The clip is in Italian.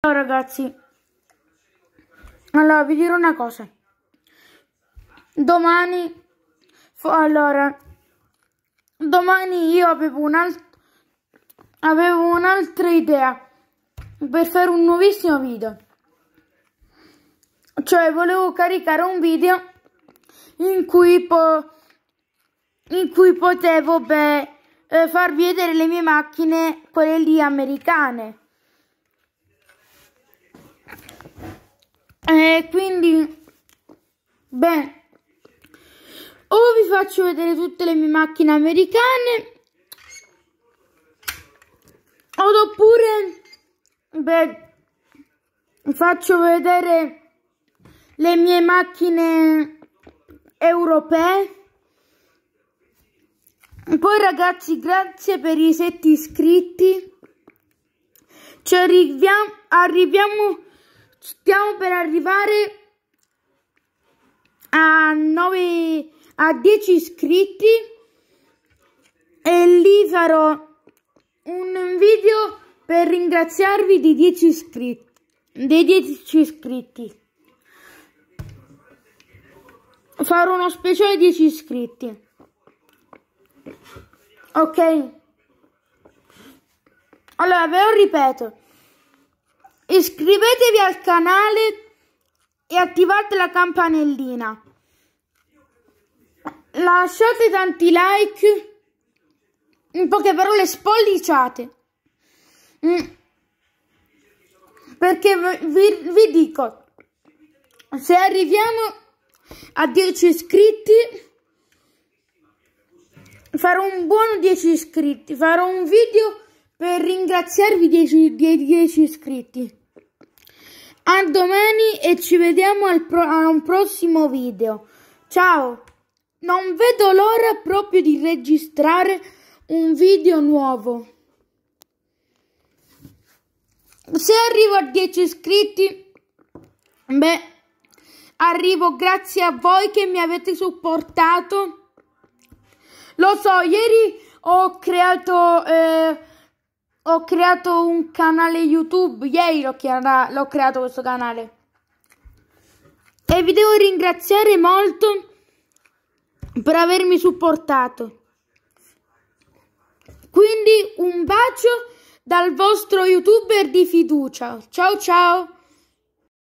Ciao ragazzi, allora vi dirò una cosa, domani, allora, domani io avevo, un avevo un'altra idea per fare un nuovissimo video, cioè volevo caricare un video in cui, po in cui potevo beh, farvi vedere le mie macchine, quelle lì americane. quindi, beh, o vi faccio vedere tutte le mie macchine americane, oppure, beh, faccio vedere le mie macchine europee. Poi ragazzi, grazie per i sette iscritti. Ci arriviamo, arriviamo stiamo per arrivare a 9 a 10 iscritti e lì farò un video per ringraziarvi di 10 iscritti dei 10 iscritti farò uno speciale 10 iscritti ok allora ve lo ripeto Iscrivetevi al canale e attivate la campanellina. Lasciate tanti like, in poche parole spolliciate. Mm. Perché vi, vi dico, se arriviamo a 10 iscritti farò un buon 10 iscritti, farò un video per ringraziarvi dei 10 iscritti. A domani e ci vediamo a un prossimo video. Ciao! Non vedo l'ora proprio di registrare un video nuovo. Se arrivo a 10 iscritti, beh, arrivo grazie a voi che mi avete supportato. Lo so, ieri ho creato... Eh, ho creato un canale YouTube, ieri l'ho, l'ho creato questo canale. E vi devo ringraziare molto per avermi supportato. Quindi un bacio dal vostro youtuber di fiducia. Ciao ciao!